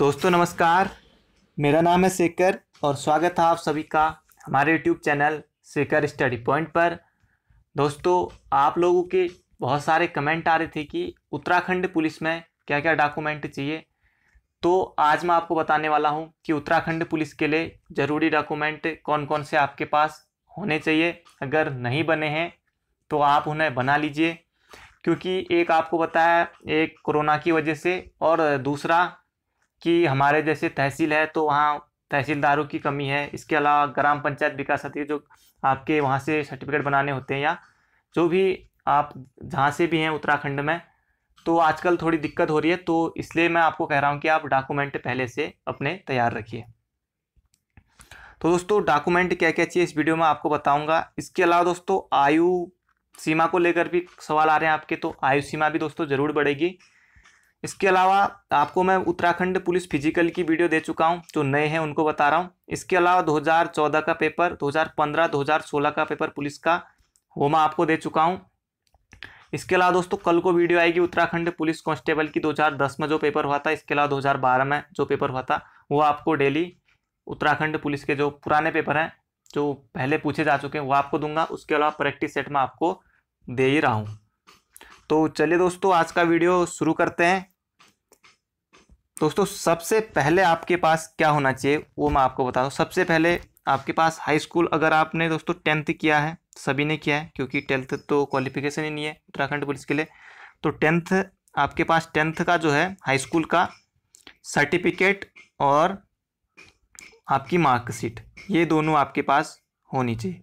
दोस्तों नमस्कार मेरा नाम है शेखर और स्वागत है आप सभी का हमारे YouTube channel Shekhar study point पर दोस्तों आप लोगों के बहुत सारे कमेंट आ रहे थे कि उत्तराखंड पुलिस में क्या क्या डॉक्यूमेंट चाहिए तो आज मैं आपको बताने वाला हूँ कि उत्तराखंड पुलिस के लिए ज़रूरी डॉक्यूमेंट कौन कौन से आपके पास होने चाहिए अगर नहीं बने हैं तो आप उन्हें बना लीजिए क्योंकि एक आपको बताया एक कोरोना की वजह से और दूसरा कि हमारे जैसे तहसील है तो वहाँ तहसीलदारों की कमी है इसके अलावा ग्राम पंचायत विकास अधिकारी जो आपके वहाँ से सर्टिफिकेट बनाने होते हैं या जो भी आप जहाँ से भी हैं उत्तराखंड में तो आजकल थोड़ी दिक्कत हो रही है तो इसलिए मैं आपको कह रहा हूँ कि आप डॉक्यूमेंट पहले से अपने तैयार रखिए तो दोस्तों डॉक्यूमेंट क्या क्या चाहिए इस वीडियो में आपको बताऊँगा इसके अलावा दोस्तों आयु सीमा को लेकर भी सवाल आ रहे हैं आपके तो आयु सीमा भी दोस्तों ज़रूर बढ़ेगी इसके अलावा आपको मैं उत्तराखंड पुलिस फिजिकल की वीडियो दे चुका हूँ जो नए हैं उनको बता रहा हूँ इसके अलावा 2014 का पेपर 2015 2016 का पेपर पुलिस का वो मैं आपको दे चुका हूँ इसके अलावा दोस्तों कल को वीडियो आएगी उत्तराखंड पुलिस कांस्टेबल की 2010 में जो पेपर हुआ था इसके अलावा बारह में जो पेपर हुआ था वो आपको डेली उत्तराखंड पुलिस के जो पुराने पेपर हैं जो पहले पूछे जा चुके हैं वो आपको दूंगा उसके अलावा प्रैक्टिस सेट में आपको दे ही रहा हूँ तो चलिए दोस्तों आज का वीडियो शुरू करते हैं दोस्तों सबसे पहले आपके पास क्या होना चाहिए वो मैं आपको बता दूँ सबसे पहले आपके पास हाई स्कूल अगर आपने दोस्तों टेंथ किया है सभी ने किया है क्योंकि टेंथ तो क्वालिफिकेशन ही नहीं है उत्तराखंड पुलिस के लिए तो टेंथ आपके पास टेंथ का जो है हाई स्कूल का सर्टिफिकेट और आपकी मार्कशीट ये दोनों आपके पास होनी चाहिए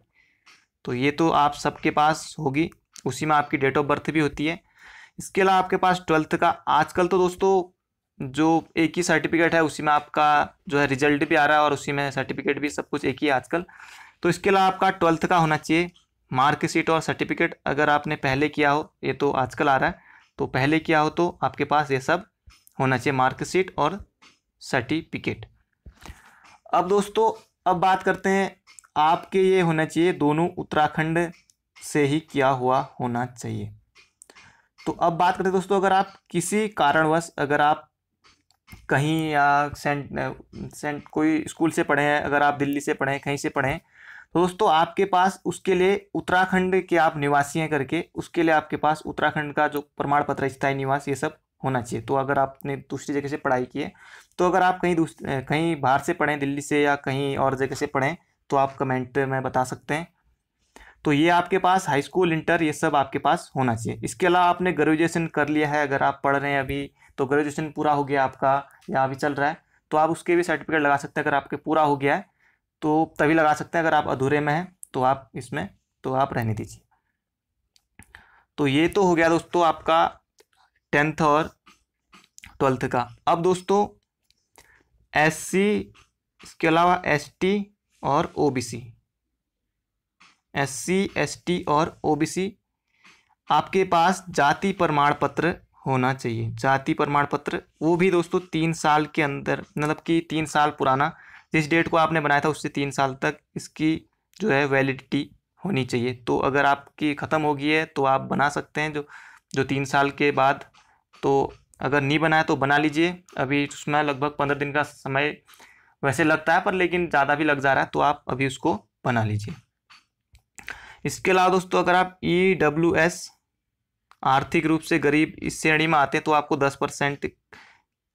तो ये तो आप सबके पास होगी उसी में आपकी डेट ऑफ बर्थ भी होती है इसके अलावा आपके पास ट्वेल्थ का आजकल तो दोस्तों जो एक ही सर्टिफिकेट है उसी में आपका जो है रिजल्ट भी आ रहा है और उसी में सर्टिफिकेट भी सब कुछ एक ही है आजकल तो इसके अलावा आपका ट्वेल्थ का होना चाहिए मार्कशीट और सर्टिफिकेट अगर आपने पहले किया हो ये तो आजकल आ रहा है तो पहले किया हो तो आपके पास ये सब होना चाहिए मार्कशीट और सर्टिफिकेट अब दोस्तों अब बात करते हैं आपके ये होना चाहिए दोनों उत्तराखंड से ही किया हुआ होना चाहिए तो अब बात करते हैं दोस्तों अगर आप किसी कारणवश अगर आप कहीं या सेंट सेंट कोई स्कूल से पढ़े हैं अगर आप दिल्ली से पढ़े हैं कहीं से पढ़े हैं तो दोस्तों आपके पास उसके लिए उत्तराखंड के आप निवासी हैं करके उसके लिए आपके पास उत्तराखंड का जो प्रमाण पत्र स्थायी निवास ये सब होना चाहिए तो अगर आपने दूसरी जगह से पढ़ाई की है तो अगर आप कहीं कहीं बाहर से पढ़ें दिल्ली से या कहीं और जगह से पढ़ें तो आप कमेंट में बता सकते हैं तो ये आपके पास हाई स्कूल इंटर ये सब आपके पास होना चाहिए इसके अलावा आपने ग्रेजुएशन कर लिया है अगर आप पढ़ रहे हैं अभी तो ग्रेजुएशन पूरा हो गया आपका या अभी चल रहा है तो आप उसके भी सर्टिफिकेट लगा सकते हैं अगर आपके पूरा हो गया है तो तभी लगा सकते हैं अगर आप अधूरे में हैं तो आप इसमें तो आप रहने दीजिए तो ये तो हो गया दोस्तों आपका टेंथ और ट्वेल्थ का अब दोस्तों एस इसके अलावा एस और O B C SC ST और ओबीसी आपके पास जाति प्रमाण पत्र होना चाहिए जाति प्रमाण पत्र वो भी दोस्तों तीन साल के अंदर मतलब कि तीन साल पुराना जिस डेट को आपने बनाया था उससे तीन साल तक इसकी जो है वैलिडिटी होनी चाहिए तो अगर आपकी ख़त्म हो गई है तो आप बना सकते हैं जो जो तीन साल के बाद तो अगर नहीं बनाया तो बना लीजिए अभी उसमें लगभग पंद्रह दिन का समय वैसे लगता है पर लेकिन ज़्यादा भी लग जा रहा है तो आप अभी उसको बना लीजिए इसके अलावा दोस्तों अगर आप ई डब्ल्यू एस आर्थिक रूप से गरीब इस श्रेणी में आते हैं तो आपको दस परसेंट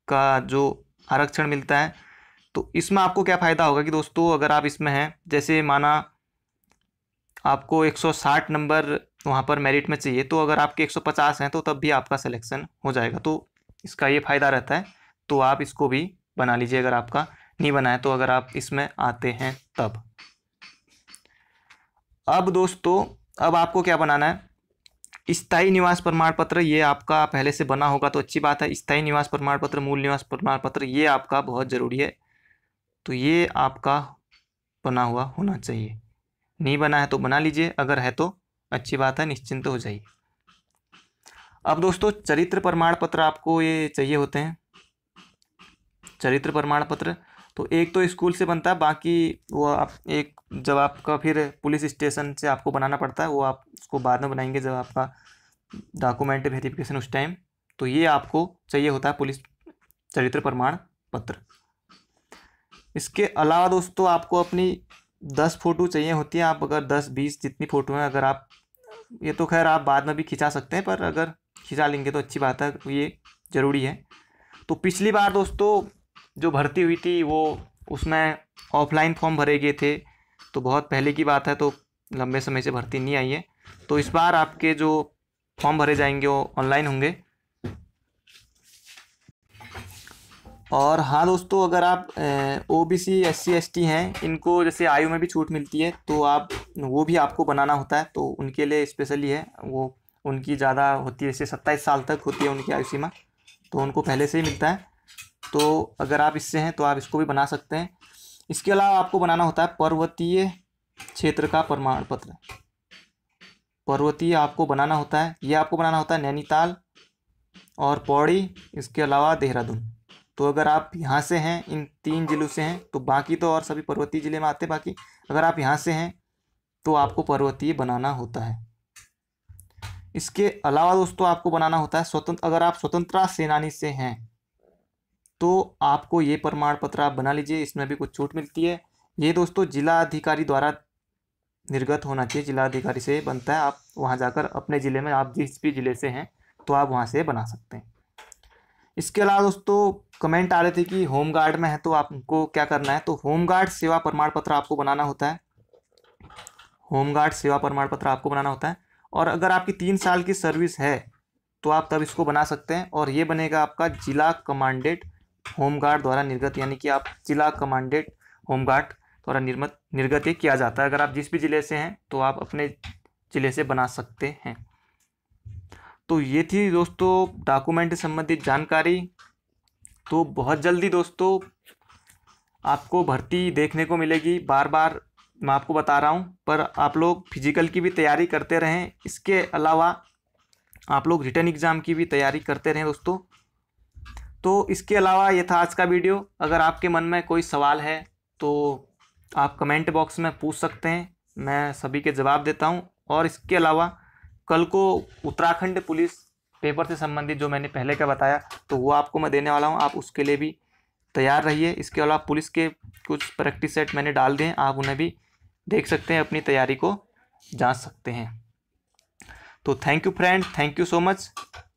का जो आरक्षण मिलता है तो इसमें आपको क्या फ़ायदा होगा कि दोस्तों अगर आप इसमें हैं जैसे माना आपको 160 नंबर वहाँ पर मेरिट में चाहिए तो अगर आपके 150 हैं तो तब भी आपका सिलेक्शन हो जाएगा तो इसका ये फ़ायदा रहता है तो आप इसको भी बना लीजिए अगर आपका नहीं बना है तो अगर आप इसमें आते हैं तब अब दोस्तों अब आपको क्या बनाना है स्थायी निवास प्रमाण पत्र ये आपका पहले से बना होगा तो अच्छी बात है स्थायी निवास प्रमाण पत्र मूल निवास प्रमाण पत्र ये आपका बहुत ज़रूरी है तो ये आपका बना हुआ होना चाहिए नहीं बना है तो बना लीजिए अगर है तो अच्छी बात है निश्चिंत हो जाइए अब दोस्तों चरित्र प्रमाण पत्र आपको ये चाहिए होते हैं चरित्र प्रमाण पत्र तो एक तो स्कूल से बनता है बाकी वो आप एक जब आपका फिर पुलिस स्टेशन से आपको बनाना पड़ता है वो आप उसको बाद में बनाएंगे जब आपका डॉक्यूमेंट वेरिफिकेशन उस टाइम तो ये आपको चाहिए होता है पुलिस चरित्र प्रमाण पत्र इसके अलावा दोस्तों आपको अपनी दस फ़ोटो चाहिए होती है आप अगर दस बीस जितनी फ़ोटो हैं अगर आप ये तो खैर आप बाद में भी खिंचा सकते हैं पर अगर खिंचा लेंगे तो अच्छी बात है ये ज़रूरी है तो पिछली बार दोस्तों जो भर्ती हुई थी वो उसमें ऑफलाइन फॉर्म भरे गए थे तो बहुत पहले की बात है तो लंबे समय से भर्ती नहीं आई है तो इस बार आपके जो फॉर्म भरे जाएंगे वो ऑनलाइन होंगे और हाँ दोस्तों अगर आप O B C S C S T हैं इनको जैसे आयु में भी छूट मिलती है तो आप वो भी आपको बनाना होता है तो उनके लिए स्पेशली है वो उनकी ज़्यादा होती है जैसे सत्ताईस साल तक होती है उनकी आयु सीमा तो उनको पहले से ही मिलता है तो अगर आप इससे हैं तो आप इसको भी बना सकते हैं इसके अलावा आपको बनाना होता है पर्वतीय क्षेत्र का प्रमाण पत्र पर्वतीय आपको बनाना होता है ये आपको बनाना होता है नैनीताल और पौड़ी इसके अलावा देहरादून तो अगर आप यहाँ से हैं इन तीन जिलों से हैं तो बाकी तो और सभी पर्वतीय ज़िले में आते बाकी अगर आप यहाँ से हैं तो आपको पर्वतीय बनाना होता है इसके अलावा दोस्तों आपको बनाना होता है स्वतंत्र अगर आप स्वतंत्रता सेनानी से हैं तो आपको ये प्रमाण पत्र आप बना लीजिए इसमें भी कुछ छूट मिलती है ये दोस्तों जिला अधिकारी द्वारा निर्गत होना चाहिए जिला अधिकारी से बनता है आप वहाँ जाकर अपने ज़िले में आप जिस भी ज़िले से हैं तो आप वहाँ से बना सकते हैं इसके अलावा दोस्तों कमेंट आ रहे थे कि होम गार्ड में है तो आपको क्या करना है तो होम गार्ड सेवा प्रमाण पत्र आपको बनाना होता है होम गार्ड सेवा प्रमाण पत्र आपको बनाना होता है और अगर आपकी तीन साल की सर्विस है तो आप तब इसको बना सकते हैं और ये बनेगा आपका जिला कमांडेंट होमगार्ड द्वारा निर्गत यानी कि आप जिला कमांडेड होमगार्ड द्वारा निर्मत निर्गत ही किया जाता है अगर आप जिस भी ज़िले से हैं तो आप अपने ज़िले से बना सकते हैं तो ये थी दोस्तों डॉक्यूमेंट संबंधित जानकारी तो बहुत जल्दी दोस्तों आपको भर्ती देखने को मिलेगी बार बार मैं आपको बता रहा हूँ पर आप लोग फिजिकल की भी तैयारी करते रहें इसके अलावा आप लोग रिटर्न एग्ज़ाम की भी तैयारी करते रहें दोस्तों तो इसके अलावा ये था आज का वीडियो अगर आपके मन में कोई सवाल है तो आप कमेंट बॉक्स में पूछ सकते हैं मैं सभी के जवाब देता हूँ और इसके अलावा कल को उत्तराखंड पुलिस पेपर से संबंधित जो मैंने पहले का बताया तो वो आपको मैं देने वाला हूँ आप उसके लिए भी तैयार रहिए इसके अलावा पुलिस के कुछ प्रैक्टिस सेट मैंने डाल दें आप उन्हें भी देख सकते हैं अपनी तैयारी को जांच सकते हैं तो thank you friend thank you so much